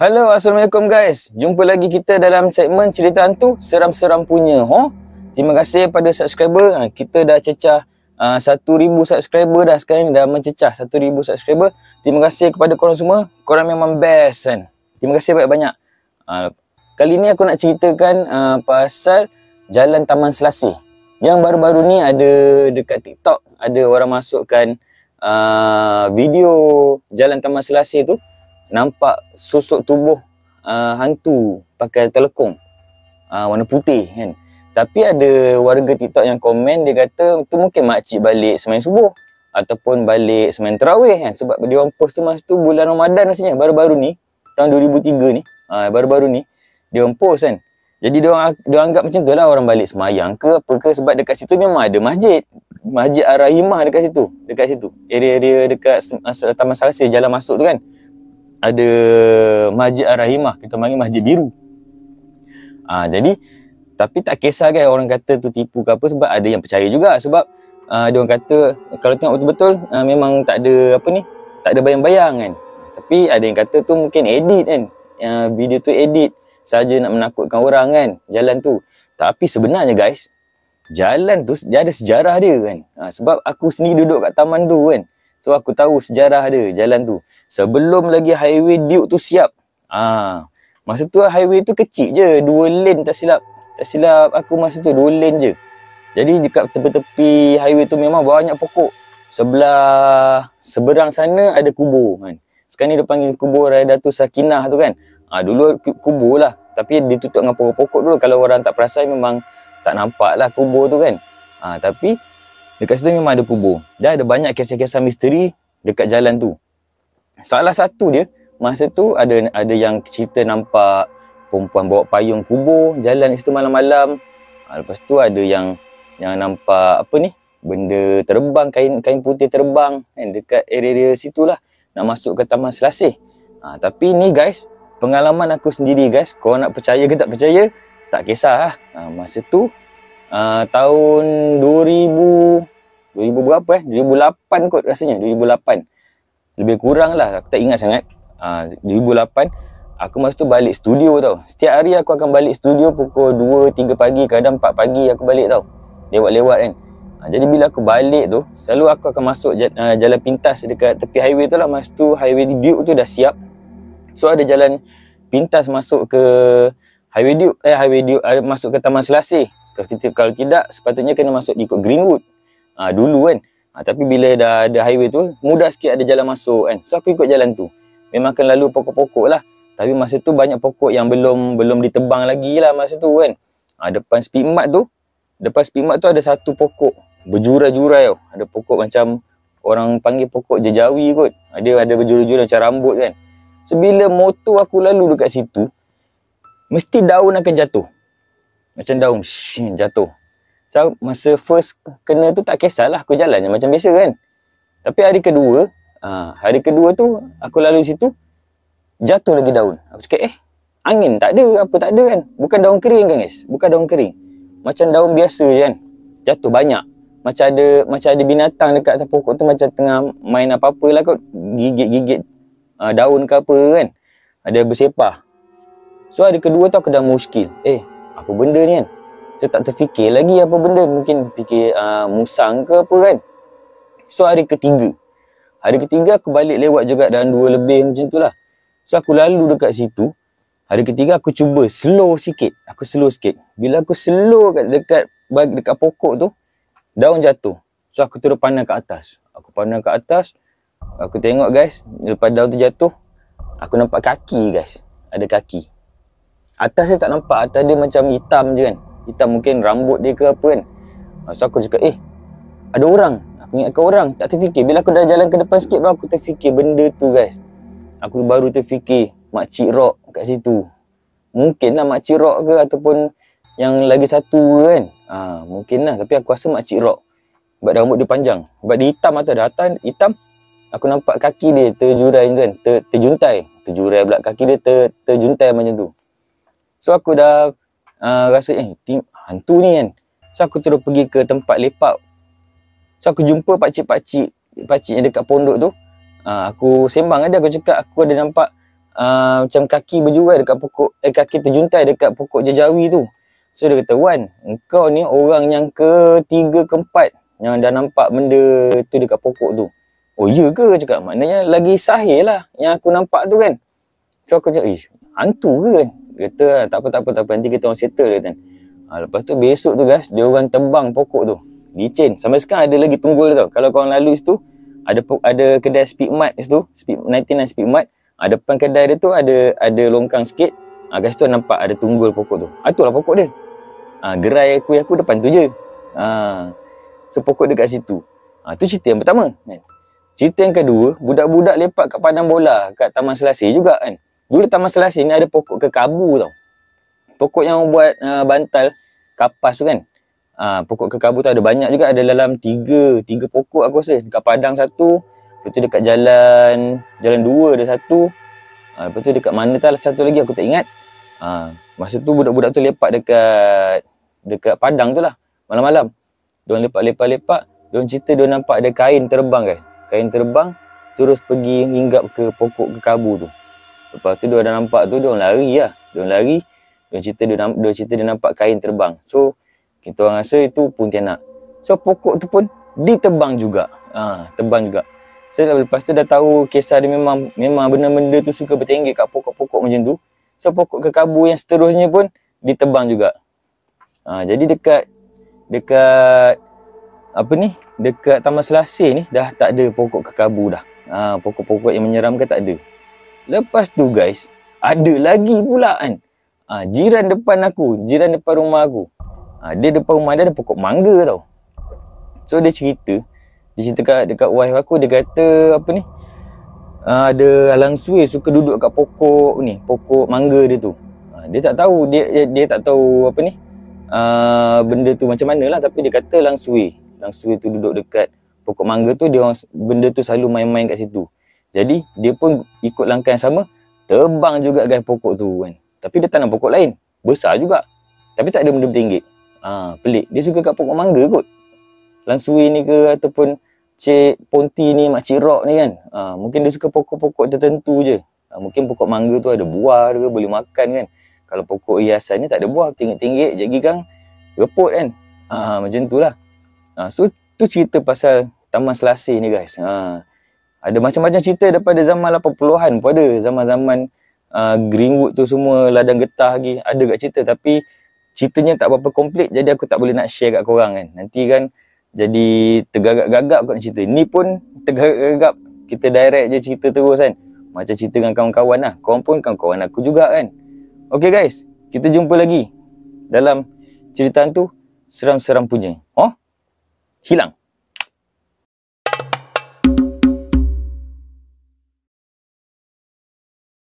Hello, Assalamualaikum guys. Jumpa lagi kita dalam segmen cerita hantu seram-seram punya. Huh? Terima kasih pada subscriber. Ha, kita dah cecah ha, uh, 1,000 subscriber dah sekarang ni. Dah mencecah 1,000 subscriber. Terima kasih kepada korang semua. Korang memang best kan. Terima kasih banyak-banyak. Uh, kali ni aku nak ceritakan uh, pasal Jalan Taman Selasih. Yang baru-baru ni ada dekat TikTok. Ada orang masukkan uh, video Jalan Taman Selasih tu nampak sosok tubuh uh, hantu pakai telekong uh, warna putih kan tapi ada warga TikTok yang komen dia kata tu mungkin makcik balik semain subuh ataupun balik semain terawih kan sebab dia orang post tu masa tu bulan Ramadan rasanya baru-baru ni tahun 2003 ni uh, baru-baru ni dia orang post kan jadi dia orang dia anggap macam tu lah orang balik semayang ke apa ke sebab dekat situ memang ada masjid masjid Ar-Rahimah dekat situ dekat situ area-area dekat ah, Taman Salasih jalan masuk tu kan ada Masjid Ar-Rahimah kita panggil Masjid Biru. Ha, jadi tapi tak kisah kan orang kata tu tipu ke apa sebab ada yang percaya juga sebab uh, dia orang kata kalau tengok betul-betul uh, memang tak ada apa ni tak ada bayang-bayang kan. Tapi ada yang kata tu mungkin edit kan. Uh, video tu edit saja nak menakutkan orang kan jalan tu. Tapi sebenarnya guys jalan tu dia ada sejarah dia kan. Uh, sebab aku sendiri duduk kat taman tu kan. So aku tahu sejarah dia jalan tu. Sebelum lagi highway Duke tu siap. Ah. Masa tu highway tu kecil je, dua lane tak silap. Tak silap aku masa tu dua lane je. Jadi dekat tepi-tepi highway tu memang banyak pokok. Sebelah seberang sana ada kubur kan. Sekarang ni dia panggil kubur Raya tu Sakinah tu kan. Ha, dulu kubur lah. Tapi ditutup dengan pokok-pokok dulu. Kalau orang tak perasan memang tak nampak lah kubur tu kan. Ha, tapi Dekat situ memang ada kubur. Dan ada banyak kisah-kisah misteri dekat jalan tu. Salah satu dia, masa tu ada ada yang cerita nampak perempuan bawa payung kubur jalan situ malam-malam. Ha, lepas tu ada yang yang nampak apa ni? Benda terbang, kain kain putih terbang kan, dekat area-area situ lah. Nak masuk ke Taman Selasih. Ha, tapi ni guys, pengalaman aku sendiri guys. Kau nak percaya ke tak percaya, tak kisah lah. Ha, ah, masa tu, Uh, tahun 2000 berapa eh 2008 kot rasanya 2008 lebih kurang lah aku tak ingat sangat uh, ah, 2008 aku masa tu balik studio tau setiap hari aku akan balik studio pukul 2, 3 pagi kadang 4 pagi aku balik tau lewat-lewat kan uh, jadi bila aku balik tu selalu aku akan masuk ah, jalan pintas dekat tepi highway tu lah masa tu highway di Duke tu dah siap so ada jalan pintas masuk ke highway Duke eh highway Duke masuk ke Taman Selasih kalau, kalau tidak sepatutnya kena masuk ikut Greenwood ha, dulu kan ha, tapi bila dah ada highway tu mudah sikit ada jalan masuk kan so aku ikut jalan tu memang akan lalu pokok-pokok lah tapi masa tu banyak pokok yang belum belum ditebang lagi lah masa tu kan ha, depan speed tu depan speed tu ada satu pokok berjurai-jurai tau ada pokok macam orang panggil pokok jejawi kot dia ada berjurai-jurai macam rambut kan so bila motor aku lalu dekat situ mesti daun akan jatuh macam daun shing, jatuh So, masa first kena tu tak lah, aku jalan macam biasa kan. Tapi hari kedua, ha, hari kedua tu aku lalu situ jatuh lagi daun. Aku cakap eh angin tak ada apa tak ada kan. Bukan daun kering kan guys? Bukan daun kering. Macam daun biasa je kan. Jatuh banyak. Macam ada macam ada binatang dekat atas pokok tu macam tengah main apa-apa lah kot. Gigit-gigit uh, daun ke apa kan. Ada bersepah. So hari kedua tu aku dah muskil. Eh apa benda ni kan? dia tak terfikir lagi apa benda mungkin fikir uh, musang ke apa kan so hari ketiga hari ketiga aku balik lewat juga dalam dua lebih macam tu lah so aku lalu dekat situ hari ketiga aku cuba slow sikit aku slow sikit bila aku slow dekat dekat dekat pokok tu daun jatuh so aku terus pandang ke atas aku pandang ke atas aku tengok guys lepas daun tu jatuh aku nampak kaki guys ada kaki atas dia tak nampak atas dia macam hitam je kan hitam mungkin rambut dia ke apa kan so aku cakap eh ada orang aku ingat ke orang tak terfikir bila aku dah jalan ke depan sikit baru aku terfikir benda tu guys aku baru terfikir makcik rock kat situ mungkin lah makcik rock ke ataupun yang lagi satu kan ha, mungkin lah tapi aku rasa makcik rock sebab rambut dia panjang sebab dia hitam atau dah atas hitam aku nampak kaki dia terjurai kan ter, terjuntai terjurai pula kaki dia ter, terjuntai macam tu so aku dah Ah, rasa eh ting- hantu ni kan. So aku terus pergi ke tempat lepak. So aku jumpa pak cik pak cik pak cik yang dekat pondok tu. Uh, aku sembang ada aku cakap aku ada nampak uh, macam kaki berjurai dekat pokok eh kaki terjuntai dekat pokok jejawi tu. So dia kata Wan, engkau ni orang yang ketiga keempat yang dah nampak benda tu dekat pokok tu. Oh iya ke cakap maknanya lagi sahih lah yang aku nampak tu kan. So aku cakap, "Ih, eh, hantu ke kan?" kata kan, tak apa tak apa tak apa nanti kita orang settle dia kata. Ha, ah, lepas tu besok tu guys dia orang tembang pokok tu. Licin. Sampai sekarang ada lagi tunggul tu. Kalau kau lalu situ ada ada kedai Speed Mart situ, Speed 99 Speed Mart. Ha, depan kedai dia tu ada ada longkang sikit. Ha, guys tu nampak ada tunggul pokok tu. Ha, itulah pokok dia. Ha, gerai aku aku depan tu je. Ha, so pokok dekat situ. Ha, tu cerita yang pertama. Kan. Cerita yang kedua, budak-budak lepak kat padang bola kat Taman Selasih juga kan. Dulu Taman Selasih ni ada pokok kekabu tau. Pokok yang buat uh, bantal kapas tu kan. Uh, pokok kekabu tu ada banyak juga. Ada dalam tiga, tiga pokok aku rasa. Dekat Padang satu. Lepas tu dekat jalan, jalan dua ada satu. Uh, lepas tu dekat mana tak satu lagi aku tak ingat. Uh, masa tu budak-budak tu lepak dekat dekat Padang tu lah. Malam-malam. Dia lepak-lepak-lepak. Dia cerita dia nampak ada kain terbang guys. Kain terbang terus pergi hinggap ke pokok kekabu tu. Lepas tu dia dah nampak tu dia lari lah. Dia lari. Dia cerita dia, dia cerita dia nampak kain terbang. So kita orang rasa itu tiada. So pokok tu pun ditebang juga. Ha, tebang juga. So lepas tu dah tahu kisah dia memang memang benda-benda tu suka bertinggi kat pokok-pokok macam tu. So pokok kekabu yang seterusnya pun ditebang juga. Ha, jadi dekat dekat apa ni? Dekat Taman Selasih ni dah tak ada pokok kekabu dah. Ha, pokok-pokok yang menyeramkan tak ada. Lepas tu guys, ada lagi pula kan. Ha, jiran depan aku, jiran depan rumah aku. Ha, dia depan rumah dia ada pokok mangga tau. So dia cerita, dia cerita kat, dekat wife aku, dia kata apa ni. Ha, ada alang suih suka duduk kat pokok ni, pokok mangga dia tu. Ha, dia tak tahu, dia, dia, dia tak tahu apa ni. Ha, benda tu macam mana lah tapi dia kata alang alang langsui tu duduk dekat pokok mangga tu dia benda tu selalu main-main kat situ jadi dia pun ikut langkah yang sama Terbang juga gaya pokok tu kan Tapi dia tanam pokok lain Besar juga Tapi tak ada benda tinggi Ah ha, pelik Dia suka kat pokok mangga kot Langsui ni ke ataupun Cik Ponti ni makcik rock ni kan ha, Mungkin dia suka pokok-pokok tertentu je ha, Mungkin pokok mangga tu ada buah ke boleh makan kan Kalau pokok hiasan ni tak ada buah Tinggi-tinggi je gigang Reput kan ha, Macam tu lah ha, So tu cerita pasal Taman Selasih ni guys ha, ada macam-macam cerita daripada zaman 80-an pun ada zaman-zaman uh, Greenwood tu semua ladang getah lagi ada kat cerita tapi ceritanya tak berapa komplit jadi aku tak boleh nak share kat korang kan. Nanti kan jadi tergagap-gagap kat cerita. Ni pun tergagap-gagap kita direct je cerita terus kan. Macam cerita dengan kawan-kawan lah. Korang pun kan kawan aku juga kan. Okay guys, kita jumpa lagi dalam cerita tu seram-seram punya. Oh, hilang.